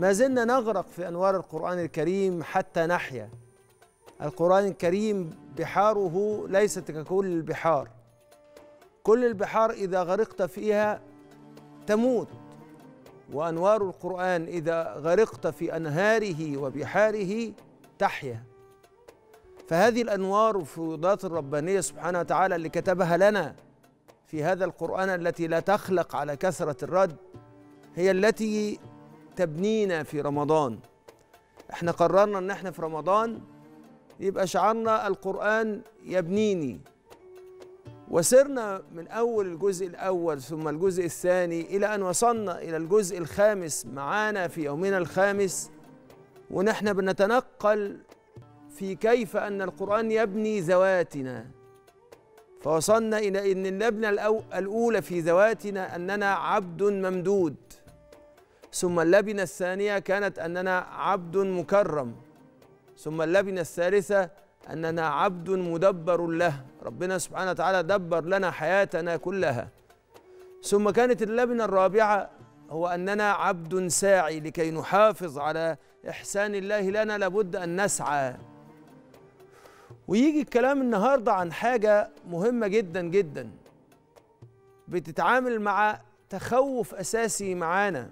ما زلنا نغرق في انوار القران الكريم حتى نحيا القران الكريم بحاره ليست ككل البحار كل البحار اذا غرقت فيها تموت وانوار القران اذا غرقت في انهاره وبحاره تحيا فهذه الانوار والفيوضات الربانيه سبحانه وتعالى اللي كتبها لنا في هذا القران التي لا تخلق على كثره الرد هي التي تبنينا في رمضان احنا قررنا ان احنا في رمضان يبقى شعارنا القرآن يبنيني وسرنا من أول الجزء الأول ثم الجزء الثاني إلى أن وصلنا إلى الجزء الخامس معانا في يومنا الخامس ونحن بنتنقل في كيف أن القرآن يبني ذواتنا فوصلنا إلى أن اللبنة الأولى في ذواتنا أننا عبد ممدود ثم اللبنة الثانية كانت أننا عبد مكرم ثم اللبنة الثالثة أننا عبد مدبر له ربنا سبحانه وتعالى دبر لنا حياتنا كلها ثم كانت اللبنة الرابعة هو أننا عبد ساعي لكي نحافظ على إحسان الله لنا لابد أن نسعى ويجي الكلام النهاردة عن حاجة مهمة جدا جدا بتتعامل مع تخوف أساسي معانا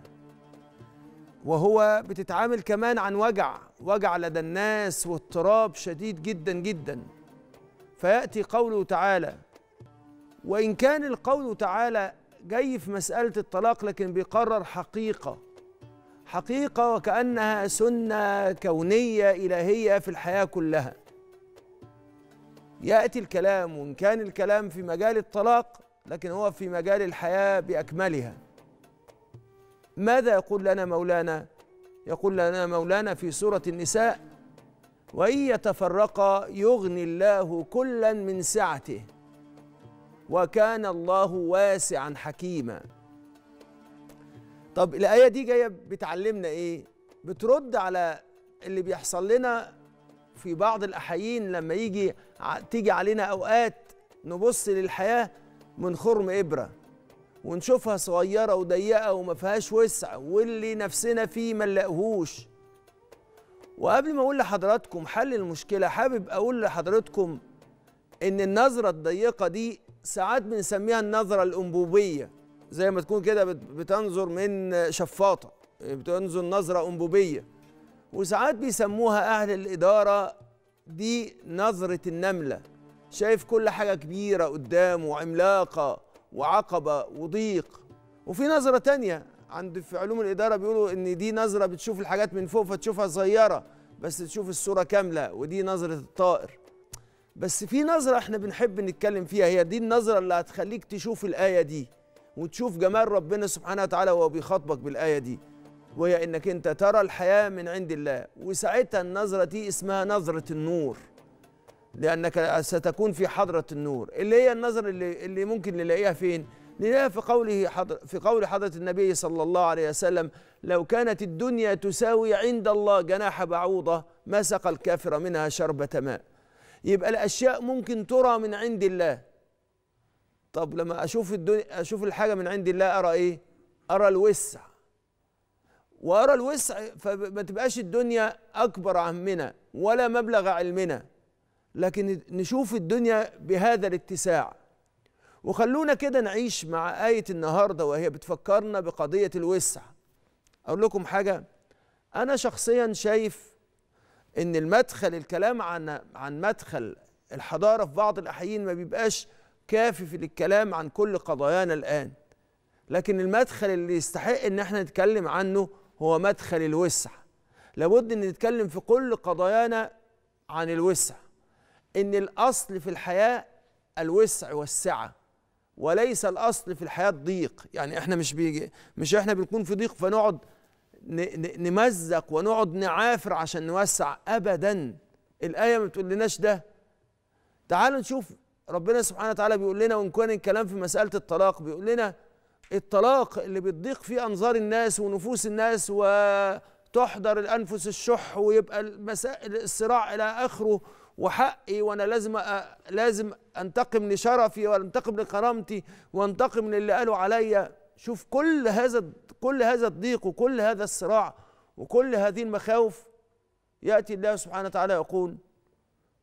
وهو بتتعامل كمان عن وجع وجع لدى الناس واضطراب شديد جدا جدا فيأتي قوله تعالى وإن كان القول تعالى جاي في مسألة الطلاق لكن بيقرر حقيقة حقيقة وكأنها سنة كونية إلهية في الحياة كلها يأتي الكلام وإن كان الكلام في مجال الطلاق لكن هو في مجال الحياة بأكملها ماذا يقول لنا مولانا يقول لنا مولانا في سورة النساء وإن يتفرقا يغني الله كلا من سعته وكان الله واسعا حكيما طب الآية دي جاية بتعلمنا إيه؟ بترد على اللي بيحصل لنا في بعض الأحايين لما يجي تيجي علينا أوقات نبص للحياة من خرم إبرة ونشوفها صغيره وضيقه وما فيهاش وسع واللي نفسنا فيه ما نلاقيهوش وقبل ما اقول لحضراتكم حل المشكله حابب اقول لحضراتكم ان النظره الضيقه دي ساعات بنسميها النظره الانبوبيه زي ما تكون كده بتنظر من شفاطه بتنظر نظره انبوبيه وساعات بيسموها اهل الاداره دي نظره النمله شايف كل حاجه كبيره قدامه عملاقه وعقبة وضيق وفي نظرة تانية عند في علوم الإدارة بيقولوا إن دي نظرة بتشوف الحاجات من فوق فتشوفها صغيرة بس تشوف الصورة كاملة ودي نظرة الطائر بس في نظرة احنا بنحب نتكلم فيها هي دي النظرة اللي هتخليك تشوف الآية دي وتشوف جمال ربنا سبحانه وتعالى وهو بيخاطبك بالآية دي وهي انك انت ترى الحياة من عند الله وساعتها النظرة دي اسمها نظرة النور لأنك ستكون في حضرة النور اللي هي النظر اللي, اللي ممكن نلاقيها فين نلاقيها في قوله حضر في قول حضرة النبي صلى الله عليه وسلم لو كانت الدنيا تساوي عند الله جناح بعوضة ما سقى الكافر منها شربة ماء يبقى الأشياء ممكن ترى من عند الله طب لما أشوف الدنيا أشوف الحاجة من عند الله أرى إيه أرى الوسع وأرى الوسع فما تبقاش الدنيا أكبر عمنا ولا مبلغ علمنا لكن نشوف الدنيا بهذا الاتساع وخلونا كده نعيش مع آية النهاردة وهي بتفكرنا بقضية الوسع أقول لكم حاجة أنا شخصيا شايف إن المدخل الكلام عن عن مدخل الحضارة في بعض الأحيان ما بيبقاش كافي في الكلام عن كل قضايانا الآن لكن المدخل اللي يستحق إن احنا نتكلم عنه هو مدخل الوسع لابد إن نتكلم في كل قضايانا عن الوسع ان الاصل في الحياه الوسع والسعه وليس الاصل في الحياه الضيق يعني احنا مش بيجي مش احنا بنكون في ضيق فنقعد نمزق ونقعد نعافر عشان نوسع ابدا الايه ما بتقولناش ده تعالوا نشوف ربنا سبحانه وتعالى بيقول لنا وان كان الكلام في مساله الطلاق بيقول لنا الطلاق اللي بتضيق فيه انظار الناس ونفوس الناس وتحضر الانفس الشح ويبقى الصراع الى اخره وحقي وانا لازم لازم انتقم لشرفي وانتقم لكرامتي وانتقم للي قالوا عليا شوف كل هذا كل هذا الضيق وكل هذا الصراع وكل هذه المخاوف ياتي الله سبحانه وتعالى يقول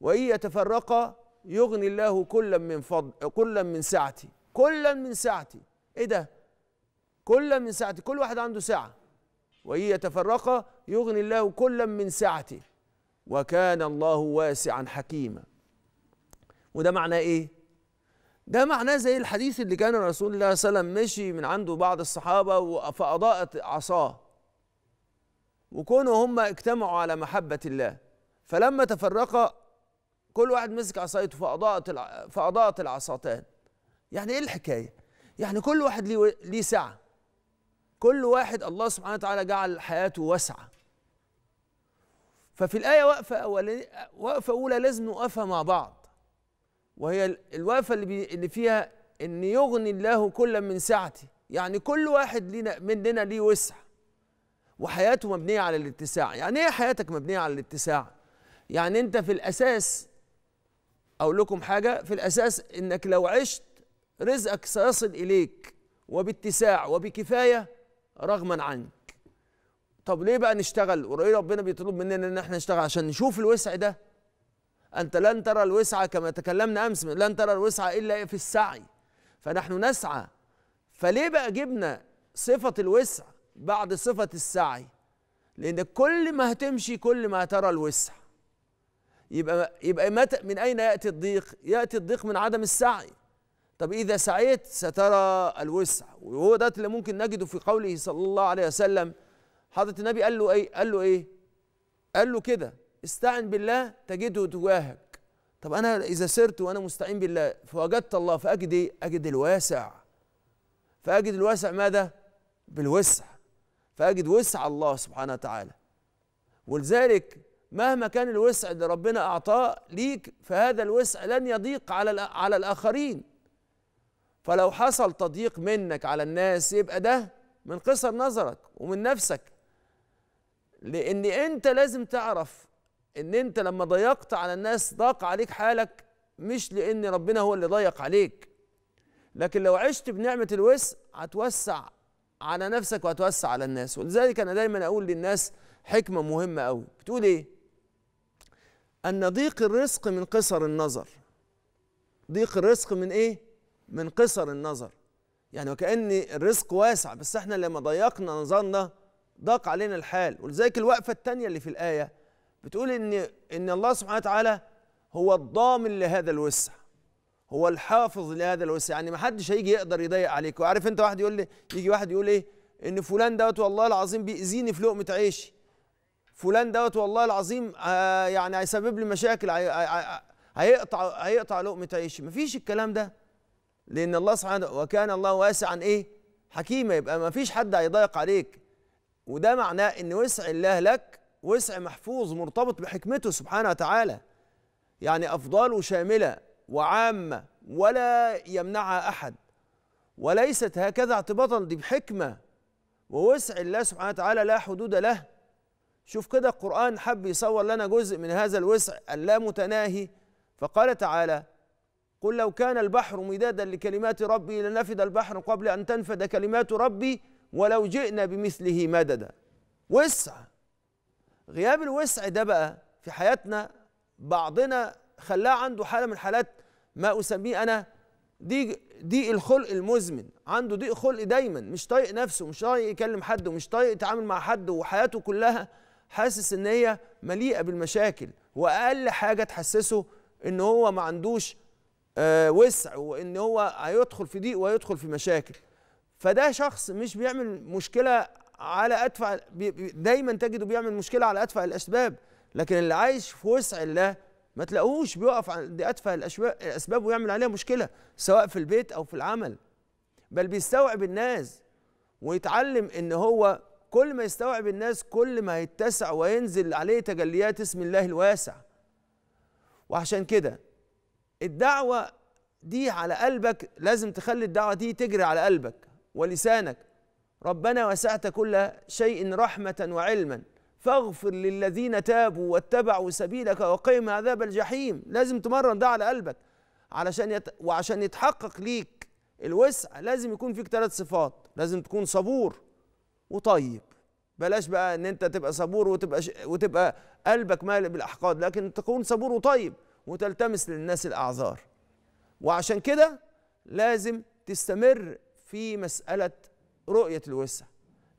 وان يتفرقا يغني الله كلا من فضل كلا من سعتي كلا من سعتي ايه ده كلا من سعتي كل واحد عنده سعه وان يتفرقا يغني الله كلا من سعته وكان الله واسعا حكيما وده معناه ايه ده معناه زي الحديث اللي كان رسول الله صلى الله عليه وسلم مشي من عنده بعض الصحابه فاضاءت عصاه وكونوا هم اجتمعوا على محبه الله فلما تفرقا كل واحد مسك عصايته فاضاءت فاضاءت العصاتان يعني ايه الحكايه يعني كل واحد ليه ليه سعه كل واحد الله سبحانه وتعالى جعل حياته واسعه ففي الآية وقفة أولى وقفة أولى لازم نوقفها مع بعض وهي الوقفة اللي, اللي فيها إن يغني الله كلا من سعته يعني كل واحد لينا مننا ليه وسع وحياته مبنية على الاتساع يعني إيه حياتك مبنية على الاتساع يعني أنت في الأساس أقول لكم حاجة في الأساس إنك لو عشت رزقك سيصل إليك وباتساع وبكفاية رغما عنك طب ليه بقى نشتغل وايه ربنا بيطلب مننا ان احنا نشتغل عشان نشوف الوسع ده انت لن ترى الوسع كما تكلمنا امس لن ترى الوسع الا إيه؟ في السعي فنحن نسعى فليه بقى جبنا صفه الوسع بعد صفه السعي لان كل ما هتمشي كل ما هترى الوسع يبقى يبقى متى من اين ياتي الضيق ياتي الضيق من عدم السعي طب اذا سعيت سترى الوسع وهو ده اللي ممكن نجده في قوله صلى الله عليه وسلم حضره النبي قال له ايه قال له ايه قال له كده استعن بالله تجده تجاهك طب انا اذا سرت وانا مستعين بالله فوجدت الله فاجد ايه اجد الواسع فاجد الواسع ماذا بالوسع فاجد وسع الله سبحانه وتعالى ولذلك مهما كان الوسع اللي ربنا اعطاه ليك فهذا الوسع لن يضيق على على الاخرين فلو حصل تضييق منك على الناس يبقى ده من قصر نظرك ومن نفسك لان انت لازم تعرف ان انت لما ضيقت على الناس ضاق عليك حالك مش لان ربنا هو اللي ضيق عليك لكن لو عشت بنعمه الوسع هتوسع على نفسك وهتوسع على الناس ولذلك انا دايما اقول للناس حكمه مهمه قوي بتقول ايه ان ضيق الرزق من قصر النظر ضيق الرزق من ايه من قصر النظر يعني وكأن الرزق واسع بس احنا لما ضيقنا نظرنا ضاق علينا الحال ولذلك الوقفه الثانيه اللي في الايه بتقول ان ان الله سبحانه وتعالى هو الضامن لهذا الوسع هو الحافظ لهذا الوسع يعني ما حدش هيجي يقدر يضيق عليك وعارف انت واحد يقول لي يجي واحد يقول ايه ان فلان دوت والله العظيم بيأذيني في لقمه عيشي فلان دوت والله العظيم آه يعني هيسبب لي مشاكل هيقطع هيقطع لقمه عيشي مفيش الكلام ده لان الله سبحانه وكان الله واسعا ايه حكيما يبقى مفيش حد هيضايق عليك وده معناه ان وسع الله لك وسع محفوظ مرتبط بحكمته سبحانه وتعالى يعني افضاله شامله وعامه ولا يمنعها احد وليست هكذا اعتباطا دي بحكمه ووسع الله سبحانه وتعالى لا حدود له شوف كده القرآن حب يصور لنا جزء من هذا الوسع اللامتناهي فقال تعالى قل لو كان البحر مدادا لكلمات ربي لنفد البحر قبل أن تنفد كلمات ربي ولو جئنا بمثله مددا وسع غياب الوسع ده بقى في حياتنا بعضنا خلاه عنده حاله من حالات ما اسميه انا دي ضيق الخلق المزمن عنده ضيق خلق دايما مش طايق نفسه مش طايق يكلم حد ومش طايق يتعامل مع حد وحياته كلها حاسس ان هي مليئه بالمشاكل واقل حاجه تحسسه ان هو ما عندوش آه وسع وان هو هيدخل في ضيق وهيدخل في مشاكل فده شخص مش بيعمل مشكله على ادفع دايما تجده بيعمل مشكله على ادفع الاسباب لكن اللي عايش في وسع الله ما تلاقوش بيقف عند ادفع الاسباب ويعمل عليها مشكله سواء في البيت او في العمل بل بيستوعب الناس ويتعلم ان هو كل ما يستوعب الناس كل ما هيتسع وينزل عليه تجليات اسم الله الواسع وعشان كده الدعوه دي على قلبك لازم تخلي الدعوه دي تجري على قلبك ولسانك ربنا وسعت كل شيء رحمة وعلما فاغفر للذين تابوا واتبعوا سبيلك وقيم عذاب الجحيم لازم تمرن ده على قلبك علشان يت... وعشان يتحقق ليك الوسع لازم يكون فيك ثلاث صفات لازم تكون صبور وطيب بلاش بقى ان انت تبقى صبور وتبقى ش... وتبقى قلبك مالئ بالاحقاد لكن تكون صبور وطيب وتلتمس للناس الاعذار وعشان كده لازم تستمر في مسألة رؤية الوسع